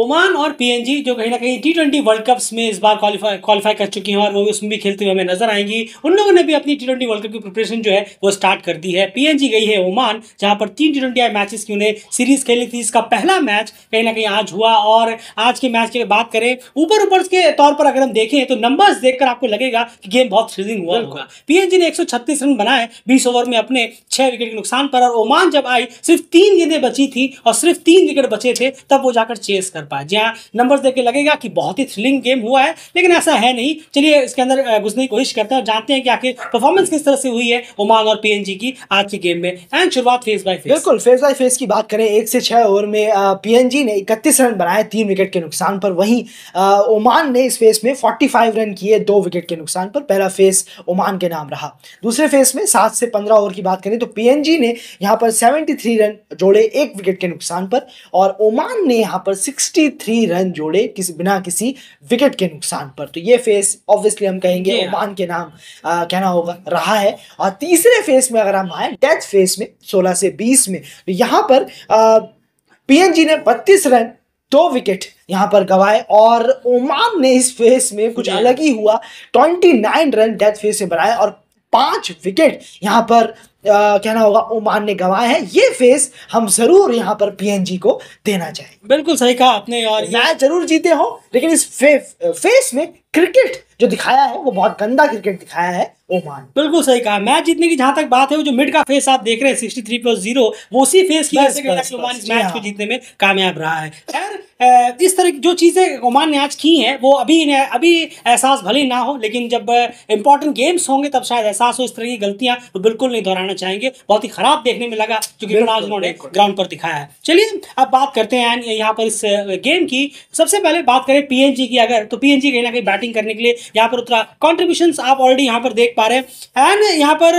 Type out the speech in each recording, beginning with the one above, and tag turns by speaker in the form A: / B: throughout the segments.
A: Oman और PNG जो कहीं ना कहीं टी ट्वेंटी वर्ल्ड कप्स में इस बार क्वालिफाई क्वालिफाई कर चुकी हैं और वो भी उसमें भी खेलते हुए हमें नजर आएंगी उन लोगों ने भी अपनी टी ट्वेंटी वर्ल्ड कप की प्रिपरेशन जो है वो स्टार्ट कर दी है पीएनजी गई है ओमान जहां पर तीन टी ट्वेंटी मैचेस की उन्हें सीरीज खेली थी इसका पहला मैच कहीं ना कहीं आज हुआ और आज के मैच की बात करें ऊपर ऊपर के तौर पर अगर हम देखें तो नंबर्स देखकर आपको लगेगा कि गेम बहुत थ्रिलिंग हुआ होगा पीएनजी ने एक रन बनाए बीस ओवर में अपने छह विकेट के नुकसान पर और ओमान जब आई सिर्फ तीन गेंदें बची थी और सिर्फ तीन विकेट बचे थे तब वो जाकर चेस कर कर पाए जी हाँ नंबर देख के लगेगा कि बहुत ही थ्रिलिंग गेम हुआ है लेकिन ऐसा है नहीं चलिए इसके अंदर घुसने की कोशिश करते हैं और जानते हैं कि आखिर परफॉर्मेंस किस तरह से हुई है ओमान और पी की आज के गेम में एंड शुरुआत फेस बाई फेस बिल्कुल
B: फेस बाई फेस की बात करें एक से छह ओवर में पी ने इकतीस रन बनाए तीन विकेट के नुकसान पर वहीं ओमान ने इस फेस में फोर्टी रन किए दो विकेट के नुकसान पर पहला फेस ओमान के नाम रहा दूसरे फेस में सात से पंद्रह ओवर की बात करें तो पीएनजी ने यहां पर 73 रन जोड़े एक विकेट के नुकसान पर और ओमान ने यहां पर सिक्स 63 रन जोड़े किसी बिना किसी विकेट के नुकसान पर तो ये फेस ऑब्वियसली हम कहेंगे ओमान के नाम आ, कहना होगा रहा है और तीसरे फेस में अगर हम आए डेथ फेस में 16 से 20 में तो यहाँ पर पीएनजी ने 32 रन दो विकेट यहाँ पर गवाए और ओमान ने इस फेस में कुछ अलग ही हुआ 29 रन डेथ फेस में बनाए और पांच विकेट यहाँ पर कहना होगा ओमान ने गवाए हैं ये फेस हम जरूर यहाँ पर पीएनजी को देना चाहिए
A: बिल्कुल सही कहा आपने और
B: मैच जरूर जीते हो लेकिन इस फे, फेस में क्रिकेट जो दिखाया है वो बहुत गंदा क्रिकेट दिखाया है ओमान
A: बिल्कुल सही कहा मैच जीतने की जहां तक बात है वो जो मिड का फेस आप देख रहे हैं सिक्सटी थ्री प्लस जीरो वो उसी फेस की ओमान मैच को हाँ। जीतने में कामयाब रहा है खैर इस तरह की जो चीज़ें ओमान ने आज की हैं वो अभी अभी एहसास भले ही ना हो लेकिन जब इंपॉर्टेंट गेम्स होंगे तब शायद एहसास हो इस तरह की गलतियाँ वो बिल्कुल नहीं दोहराना चाहेंगे बहुत ही ख़राब देखने में लगा जो कि आज उन्होंने ग्राउंड पर दिखाया है चलिए अब बात करते हैं यहाँ पर इस गेम की सबसे पहले बात करें पी की अगर तो पी कहीं ना कहीं बैटिंग करने के लिए यहाँ पर उतरा कॉन्ट्रीब्यूशन आप ऑलरेडी यहाँ पर देख पा रहे हैं एंड यहाँ पर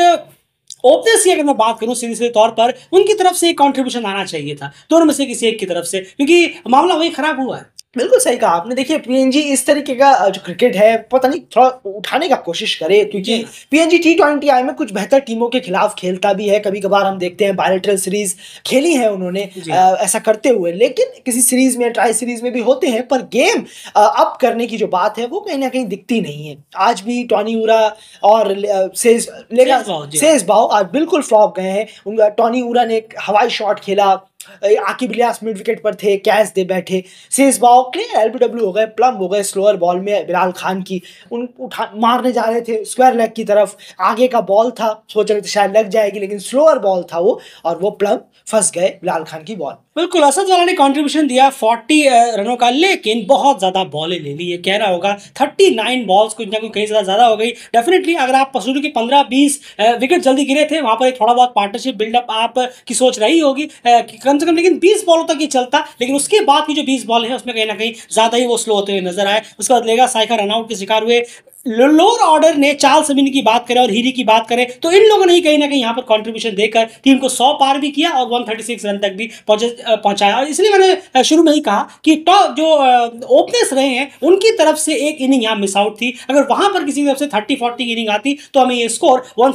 A: ऑब्वियसली अगर मैं बात करूं सीधे सीधे तौर पर उनकी तरफ से एक कॉन्ट्रीब्यूशन आना चाहिए था दोनों में से किसी एक की तरफ से क्योंकि
B: मामला वही खराब हुआ है बिल्कुल सही कहा आपने देखिए पीएनजी इस तरीके का जो क्रिकेट है पता नहीं थोड़ा उठाने का कोशिश करे क्योंकि पीएनजी टी ट्वेंटी आई में कुछ बेहतर टीमों के खिलाफ खेलता भी है कभी कभार हम देखते हैं बायोलिट्रल सीरीज खेली है उन्होंने आ, ऐसा करते हुए लेकिन किसी सीरीज में ट्राई सीरीज में भी होते हैं पर गेम अप करने की जो बात है वो कहीं ना कहीं दिखती नहीं है आज भी टॉनी उरा और सेज लेगा सेज भाव आज बिल्कुल फ्लॉप गए हैं उनका टॉनी उरा ने एक हवाई शॉट खेला आकिब इलियास मिड विकेट पर थे कैच दे बैठे शेष एल बी डब्ल्यू हो गए प्लम हो गए स्लोअर बॉल में बिलाल खान की उन उठा मारने जा रहे थे स्क्वायर लेग की तरफ आगे का बॉल था सोच रहे थे शायद लग जाएगी लेकिन स्लोअर बॉल था वो और वो प्लम फंस गए बिलाल खान की बॉल
A: बिल्कुल असद वाला ने कंट्रीब्यूशन दिया 40 रनों का लेकिन बहुत ज़्यादा बॉलें ले ली ये कह रहा होगा 39 बॉल्स कुछ ना कुछ कहीं ज़्यादा ज़्यादा हो गई डेफिनेटली अगर आप पसूर के 15-20 विकेट जल्दी गिरे थे वहाँ पर एक थोड़ा बहुत पार्टनरशिप बिल्डअप आप की सोच रही होगी कर कम से कम लेकिन बीस बॉलों तक ये चलता लेकिन उसके बाद की जो बीस बॉल है उसमें कहीं ना कहीं ज़्यादा ही वो स्लो होते हुए नजर आए उसके बाद लेगा साइका रनआउट के शिकार हुए लोअर ऑर्डर ने चार्ल्स अमीन की बात करें और हीरी की बात करें तो इन लोगों ने ही कहीं ना कहीं यहाँ पर कंट्रीब्यूशन देकर टीम को 100 पार भी किया और 136 रन तक भी पहुंचाया और इसलिए मैंने शुरू में ही कहा कि टॉप जो ओपनर्स रहे हैं उनकी तरफ से एक इनिंग यहाँ मिस आउट थी अगर वहां पर किसी तरफ से थर्टी फोर्टी इनिंग आती तो हमें ये स्कोर वन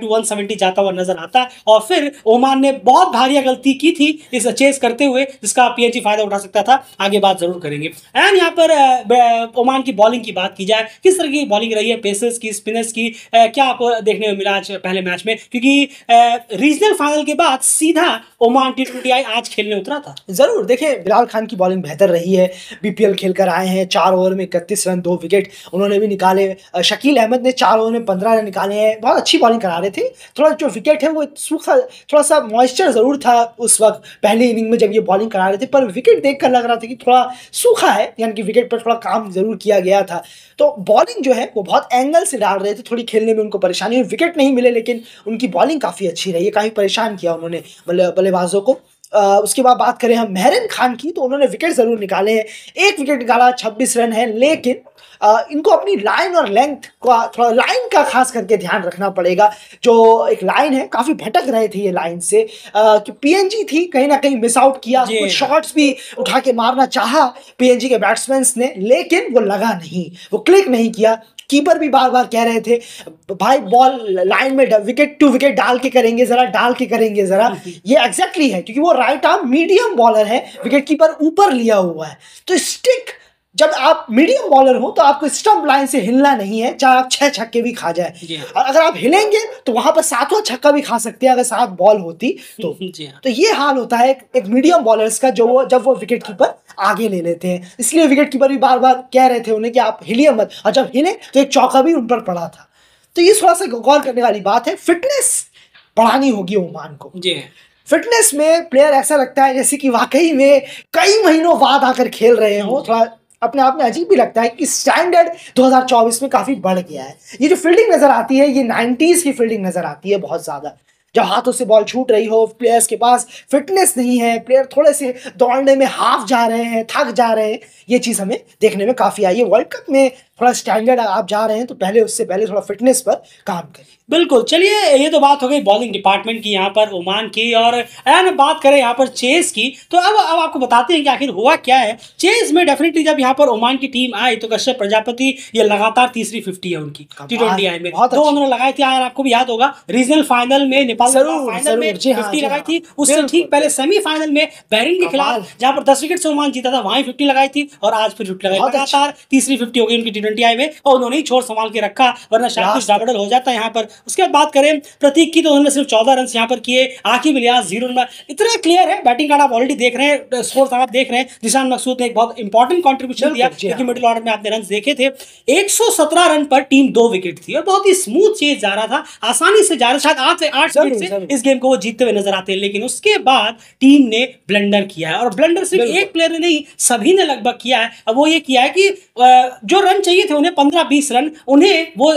A: टू वन जाता हुआ नजर आता और फिर ओमान ने बहुत भारी गलती की थी इस चेस करते हुए जिसका पी फायदा उठा सकता था आगे बात जरूर करेंगे एंड यहाँ पर ओमान की बॉलिंग की बात की जाए किस तरह की बॉलिंग रही है पेसर्स की स्पिनर्स की आ, क्या आपको देखने को मिला आज पहले मैच में क्योंकि
B: रीजनल फाइनल के बाद सीधा ओमान टी ट्वेंटी आई आज खेलने उतरा था जरूर देखिए बिलाल खान की बॉलिंग बेहतर रही है बीपीएल खेलकर आए हैं चार ओवर में इकतीस रन दो विकेट उन्होंने भी निकाले शकील अहमद ने चार ओवर में पंद्रह रन निकाले हैं बहुत अच्छी बॉलिंग करा रहे थे थोड़ा जो विकेट है वो सूखा थोड़ा सा मॉइस्चर ज़रूर था उस वक्त पहले इनिंग में जब ये बॉलिंग करा रहे थे पर विकेट देख कर लग रहा था कि थोड़ा सूखा है यानी कि विकेट पर थोड़ा काम ज़रूर किया गया था तो बॉलिंग जो है है वो बहुत एंगल से डाल रहे थे थोड़ी खेलने में उनको परेशानी हुई विकेट नहीं मिले लेकिन उनकी बॉलिंग काफ़ी अच्छी रही है काफ़ी परेशान किया उन्होंने बल्लेबाजों को उसके बाद बात करें हम मेहरन खान की तो उन्होंने विकेट ज़रूर निकाले हैं एक विकेट निकाला 26 रन है लेकिन आ, इनको अपनी लाइन और लेंथ का थोड़ा लाइन का खास करके ध्यान रखना पड़ेगा जो एक लाइन है काफ़ी भटक रहे थे ये लाइन से आ, कि पीएनजी थी कहीं ना कहीं मिस आउट किया कुछ शॉट्स भी उठा के मारना चाहा पीएनजी के बैट्समैन ने लेकिन वो लगा नहीं वो क्लिक नहीं किया कीपर भी बार बार कह रहे थे भाई बॉल लाइन में विकेट टू विकेट डाल के करेंगे ज़रा डाल के करेंगे ज़रा ये एग्जैक्टली है क्योंकि वो राइट आर्म मीडियम बॉलर है विकेट कीपर ऊपर लिया हुआ है तो स्टिक जब आप मीडियम बॉलर हो तो आपको स्टंप लाइन से हिलना नहीं है चाहे आप छह छक्के भी खा जाए हाँ। और अगर आप हिलेंगे तो वहां पर सातवां छक्का भी खा सकते हैं अगर सात बॉल होती तो हाँ। तो ये हाल होता है एक, एक मीडियम बॉलर्स का जो वो जब वो विकेट कीपर आगे ले लेते हैं इसलिए विकेट कीपर भी बार बार कह रहे थे उन्हें कि आप हिलिए मत और अच्छा, जब हिले तो एक चौका भी उन पर पड़ा था तो ये थोड़ा सा गौर करने वाली बात है फिटनेस बढ़ानी होगी ओमान को जी फिटनेस में प्लेयर ऐसा लगता है जैसे कि वाकई में कई महीनों बाद आकर खेल रहे हो थोड़ा अपने आप में अजीब भी लगता है कि स्टैंडर्ड 2024 में काफ़ी बढ़ गया है ये जो फील्डिंग नज़र आती है ये 90s की फील्डिंग नज़र आती है बहुत ज़्यादा जब हाथों से बॉल छूट रही हो प्लेयर्स के पास फिटनेस नहीं है प्लेयर थोड़े से दौड़ने में हाफ जा रहे हैं थक जा रहे हैं ये चीज़ हमें देखने में काफ़ी आई है वर्ल्ड कप में थोड़ा स्टैंडर्ड आप जा रहे हैं तो पहले उससे पहले थोड़ा फिटनेस पर काम करिए
A: बिल्कुल चलिए ये तो बात हो गई बॉलिंग डिपार्टमेंट की यहाँ पर ओमान की और एंड बात करें यहाँ पर चेस की तो अब अब आपको बताते हैं कि आखिर हुआ क्या है चेस में डेफिनेटली जब यहाँ पर ओमान की टीम आई तो कश्यप प्रजापति ये लगातार तीसरी फिफ्टी है उनकी टी ट्वेंटी आई में दो उन्होंने लगाई थी यार आपको भी याद होगा रीजनल फाइनल में नेपाल फाइनल में फिफ्टी हाँ, लगाई हाँ। थी उससे ठीक पहले सेमीफाइनल में बैरिंग के खिलाफ जहाँ पर दस विकेट से ओमान जीता था वहीं फिफ्टी लगाई थी और आज फिर फिफ्टी लगाई लगातार तीसरी फिफ्टी हो गई उनकी टी ट्वेंटी आई में और उन्होंने ही छोड़ संभाल के रखा वरना शायद कुछ डाबडल हो जाता है यहाँ पर उसके बाद बात करें प्रतीक की तो उन्होंने सिर्फ चौदह रन यहाँ पर किए आखिर मिलिया जीरो रन इतना क्लियर है बैटिंग कार्ड आप ऑलरेडी देख रहे हैं स्कोर आप देख रहे हैं जिसान मकसूद ने एक बहुत इंपॉर्टेंट कॉन्ट्रीब्यूशन दिया क्योंकि मिडिल हाँ। ऑर्डर में आपने रन देखे थे एक रन पर टीम दो विकेट थी और बहुत ही स्मूथ चेज जा रहा था आसानी से जा रहा शायद आठ से आठ से इस गेम को वो जीतते हुए नजर आते हैं लेकिन उसके बाद टीम ने ब्लेंडर किया है और ब्लेंडर सिर्फ एक प्लेयर ने नहीं सभी ने लगभग किया है अब वो ये किया है कि जो रन चाहिए थे उन्हें पंद्रह बीस रन उन्हें वो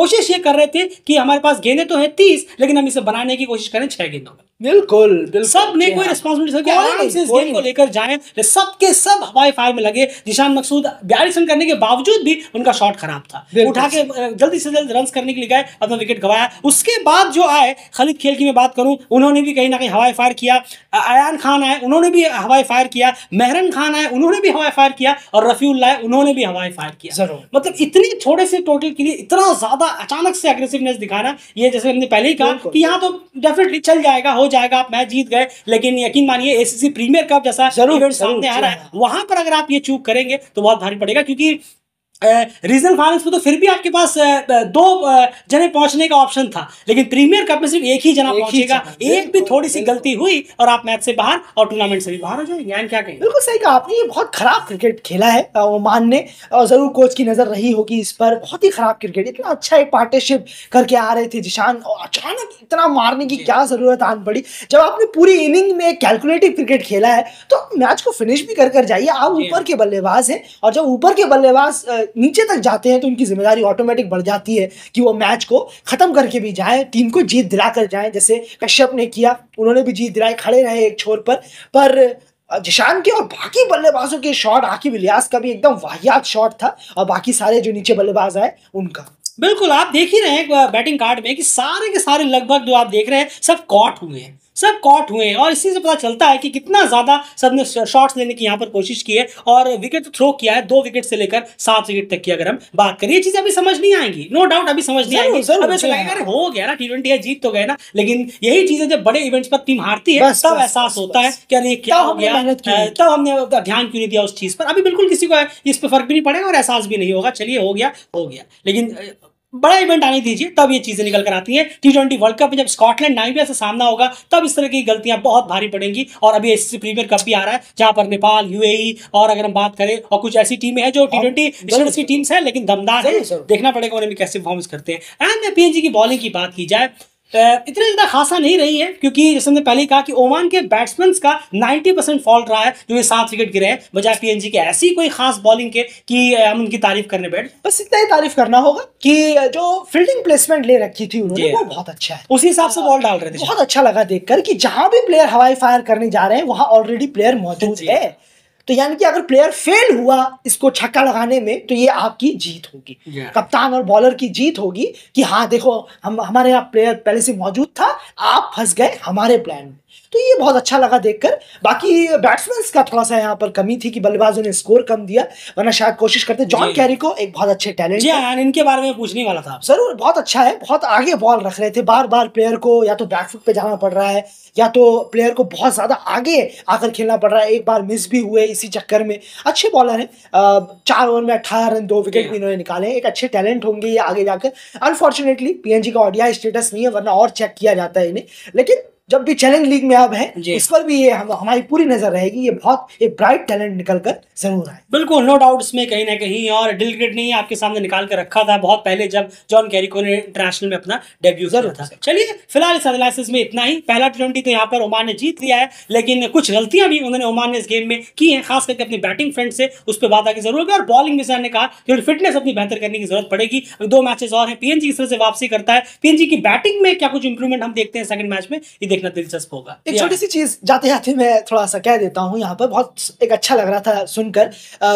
A: कोशिश ये कर रहे थे कि हम हमारे पास गेंदे तो है तीस लेकिन हम इसे बनाने की कोशिश करें छह गेंदों में बिल्कुल बिल्कुल सब ने कोई रिस्पॉन्सिबिलिटी हाँ। आराम से इस गेम को लेकर जाए सबके सब हवाई फायर में लगे निशान मकसूद बयालीस रन करने के बावजूद भी उनका शॉट खराब था उठा के जल्दी से जल्द रन करने के लिए गए अपना विकेट गवाया उसके बाद जो आए खालिद खेल की मैं बात करूं उन्होंने भी कहीं ना कहीं हवाई फायर किया अयान खान आए उन्होंने भी हवाई फायर किया मेहरन खान आए उन्होंने भी हवाई फायर किया और रफी आए उन्होंने भी हवाई फायर किया जरूर मतलब इतने छोटे से टोटल के लिए इतना ज्यादा अचानक से अग्रेसिवनेस दिखाना ये जैसे हमने पहले ही कहा कि यहाँ तो डेफिनेटली चल जाएगा हो जाएगा आप मैच जीत गए लेकिन यकीन मानिए एसीसी प्रीमियर कप जैसा जरूर सामने आ रहा है वहां पर अगर आप ये चूक करेंगे तो बहुत भारी पड़ेगा क्योंकि रीजनल फाइनल्स में तो फिर भी आपके पास दो जने पहुंचने का ऑप्शन था लेकिन प्रीमियर कप में सिर्फ एक ही जना पहुंचेगा एक भी थोड़ी सी गलती हुई और आप मैच से बाहर और टूर्नामेंट से भी बाहर हो जाएंगे ज्ञान क्या कहें
B: बिल्कुल सही कहा आपने ये बहुत खराब क्रिकेट खेला है ओमान ने और ज़रूर कोच की नज़र रही होगी इस पर बहुत ही खराब क्रिकेट इतना अच्छा एक पार्टनरशिप करके आ रहे थे जिशान और अचानक इतना मारने की क्या ज़रूरत आन पड़ी जब आपने पूरी इनिंग में कैलकुलेटिव क्रिकेट खेला है तो मैच को फिनिश भी कर कर जाइए आप ऊपर के बल्लेबाज हैं और जब ऊपर के बल्लेबाज नीचे तक जाते हैं तो उनकी जिम्मेदारी ऑटोमेटिक बढ़ जाती है कि वो मैच को ख़त्म करके भी जाए टीम को जीत दिला कर जाए जैसे कश्यप ने किया उन्होंने भी जीत दिलाई खड़े रहे एक छोर पर पर जिशान के और बाकी बल्लेबाजों के शॉट आकिब इलियास का भी एकदम वाहियात शॉट था और बाकी सारे जो नीचे बल्लेबाज आए उनका
A: बिल्कुल आप देख ही रहे हैं बैटिंग कार्ड में कि सारे के सारे लगभग जो आप देख रहे हैं सब कॉट हुए हैं सब कॉट हुए हैं और इसी से पता चलता है कि कितना ज़्यादा सबने शॉट्स लेने की यहाँ पर कोशिश की है और विकेट तो थ्रो किया है दो विकेट से लेकर सात विकेट तक की अगर हम बात करें ये चीज़ें अभी समझ नहीं आएंगी नो डाउट अभी समझ नहीं आएंगे अब हो गया ना टी ट्वेंटी जीत तो गए ना लेकिन यही चीज़ें जब बड़े इवेंट्स पर टीम हारती है तब एहसास होता है कि अरे क्या हो गया तब हमने ध्यान क्यों नहीं दिया उस चीज़ पर अभी बिल्कुल किसी को इस पर फर्क भी नहीं पड़ेगा और एहसास भी नहीं होगा चलिए हो गया हो गया लेकिन बड़ा इवेंट आने दीजिए तब ये चीज़ें निकल कर आती है टी ट्वेंटी वर्ल्ड कप में जब स्कॉटलैंड नाइबिया से सामना होगा तब इस तरह की गलतियां बहुत भारी पड़ेंगी और अभी ऐसी प्रीमियर कप भी आ रहा है जहां पर नेपाल यूएई e और अगर हम बात करें और कुछ ऐसी टीमें हैं जो टी ट्वेंटी की टीम्स है लेकिन दमदार है देखना पड़ेगा उन्हें कैसे परफॉर्मेंस करते हैं एंड पी की बॉलिंग की बात की जाए इतना ज़्यादा खासा नहीं रही है क्योंकि जैसे हमने पहले कहा कि ओमान के बैट्समैन का 90 परसेंट फॉल्ट रहा है जो ये सात विकेट गिरे हैं बजाय
B: पीएनजी के ऐसी कोई
A: खास बॉलिंग के कि हम उनकी तारीफ करने बैठ
B: बस इतना ही तारीफ करना होगा कि जो फील्डिंग प्लेसमेंट ले रखी थी उन्होंने वो बहुत अच्छा है उसी हिसाब से बॉल डाल रहे थे बहुत अच्छा लगा देखकर कि जहां भी प्लेयर हवाई फायर करने जा रहे हैं वहां ऑलरेडी प्लेयर मौजूद है तो यानी कि अगर प्लेयर फेल हुआ इसको छक्का लगाने में तो ये आपकी जीत होगी yeah. कप्तान और बॉलर की जीत होगी कि हाँ देखो हम हमारे यहाँ प्लेयर पहले से मौजूद था आप फंस गए हमारे प्लान में तो ये बहुत अच्छा लगा देखकर बाकी बैट्समैन का थोड़ा सा यहाँ पर कमी थी कि बल्लेबाजों ने स्कोर कम दिया वरना शायद कोशिश करते जॉन कैरी को एक बहुत अच्छे टैलेंट जी हाँ, इनके बारे में पूछने वाला था जरूर बहुत अच्छा है बहुत आगे बॉल रख रहे थे बार बार प्लेयर को या तो बैकफुट पे जाना पड़ रहा है या तो प्लेयर को बहुत ज़्यादा आगे आकर खेलना पड़ रहा है एक बार मिस भी हुए इसी चक्कर में अच्छे बॉलर हैं चार ओवर में अट्ठारह रन दो विकेट भी इन्होंने निकाले एक अच्छे टैलेंट होंगे ये आगे जाकर अनफॉर्चुनेटली पीएनजी का ऑडिया स्टेटस नहीं है वरना और चेक किया जाता है इन्हें लेकिन जब भी चैलेंज लीग में आप हैं इस पर भी ये हम, हमारी पूरी नजर रहेगी ये बहुत एक ब्राइट टैलेंट निकल कर जरूर आए
A: बिल्कुल नो डाउट इसमें कहीं ना कहीं और डिल ग्रेट ने आपके सामने निकाल कर रखा था बहुत पहले जब जॉन कैरिको ने इंटरनेशनल में अपना डेब्यू जरूर था चलिए फिलहाल इस एनालिसिस में इतना ही पहला ट्वेंटी तो यहाँ पर ओमान ने जीत लिया है लेकिन कुछ गलतियां भी उन्होंने ओमान ने इस गेम में की है खास करके अपनी बैटिंग फ्रंट से उस पर बात आगे जरूर होगी और बॉलिंग में सर ने कहा कि फिटनेस अपनी बेहतर करने की जरूरत पड़ेगी दो मैचेस और हैं पीएनजी इस तरह से वापसी करता है पीएनजी की बैटिंग में क्या कुछ इंप्रूवमेंट हम देखते हैं सेकंड मैच में ये देखना दिलचस्प होगा एक छोटी सी
B: चीज जाते जाते मैं थोड़ा सा कह देता हूँ यहाँ पर बहुत एक अच्छा लग रहा था सुनकर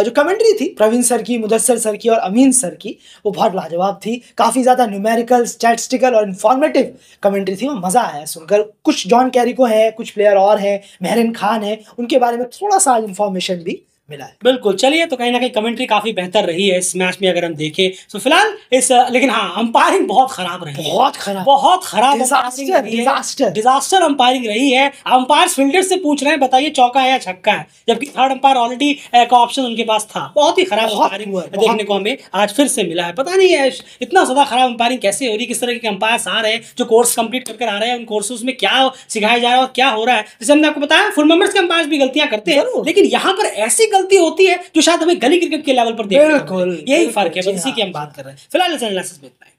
B: जो कमेंट्री थी प्रवीण सर की मुदस्सर सर की और अमीन सर की वो बहुत लाजवाब थी काफ़ी ज़्यादा न्यूमेरिकल स्टैटिस्टिकल और इन्फॉर्मेटिव कमेंट्री थी वो मज़ा आया सुनकर कुछ जॉन कैरिको है कुछ प्लेयर और हैं मेहरिन खान है उनके बारे में थोड़ा सा इन्फॉर्मेशन भी
A: मिला है बिल्कुल चलिए तो कहीं ना कहीं कमेंट्री काफी बेहतर रही है इस मैच में अगर हम देखें तो फिलहाल इस लेकिन हाँ अंपायरिंग बहुत खराब रही बहुत खराब बहुत खराब डिजास्टर अंपायरिंग रही है अंपायर फील्डर से पूछ रहे हैं बताइए चौका है या छक्का है जबकि थर्ड अंपायर ऑलरेडी का ऑप्शन उनके पास था बहुत ही खराब अंपायरिंग देखने को हमें आज फिर से मिला है पता नहीं है इतना ज्यादा खराब अंपायरिंग कैसे हो रही है किस तरह के अंपायर आ रहे हैं जो कोर्स कंप्लीट करके आ रहे हैं उन कोर्सेस में क्या सिखाया जा रहा है और क्या हो रहा है जैसे हमने आपको बताया फुल मेंबर्स के अंपायर भी गलतियां करते हैं लेकिन यहाँ पर ऐसी गलती
B: होती है जो शायद हमें गली क्रिकेट के लेवल पर देखने यही फर्क है इसी की हाँ। हम बात कर रहे हैं फिलहाल इतना है